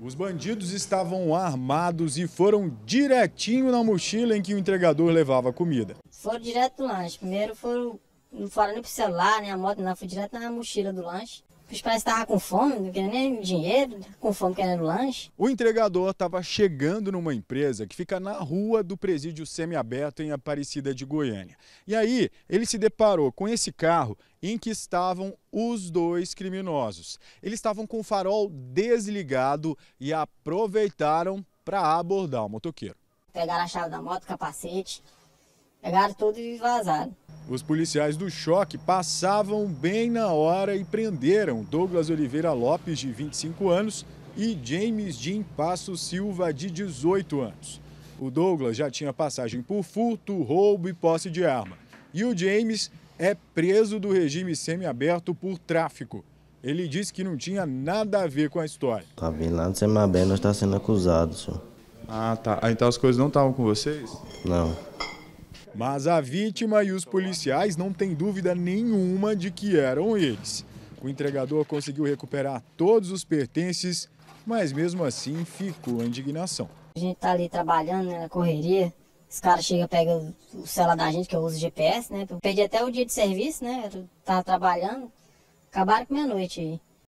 Os bandidos estavam armados e foram direitinho na mochila em que o entregador levava comida. Foram direto no lanche. Primeiro foram, não foram nem pro celular, nem a moto, não. Foi direto na mochila do lanche. Os pais estavam com fome, não querendo nem dinheiro, com fome querendo lanche. O entregador estava chegando numa empresa que fica na rua do presídio semiaberto em Aparecida de Goiânia. E aí ele se deparou com esse carro em que estavam os dois criminosos. Eles estavam com o farol desligado e aproveitaram para abordar o motoqueiro. Pegaram a chave da moto, capacete, pegaram tudo e vazaram. Os policiais do choque passavam bem na hora e prenderam Douglas Oliveira Lopes, de 25 anos, e James Jim Passo Silva, de 18 anos. O Douglas já tinha passagem por furto, roubo e posse de arma. E o James é preso do regime semiaberto por tráfico. Ele disse que não tinha nada a ver com a história. Tá vindo lá no semiaberto, nós está sendo acusado, senhor. Ah, tá. Ah, então as coisas não estavam com vocês? Não. Mas a vítima e os policiais não têm dúvida nenhuma de que eram eles. O entregador conseguiu recuperar todos os pertences, mas mesmo assim ficou a indignação. A gente tá ali trabalhando né, na correria, os caras chegam, pegam o celular da gente, que eu uso GPS, né? Eu perdi até o dia de serviço, né? Eu tava tá trabalhando, acabaram com meia noite aí.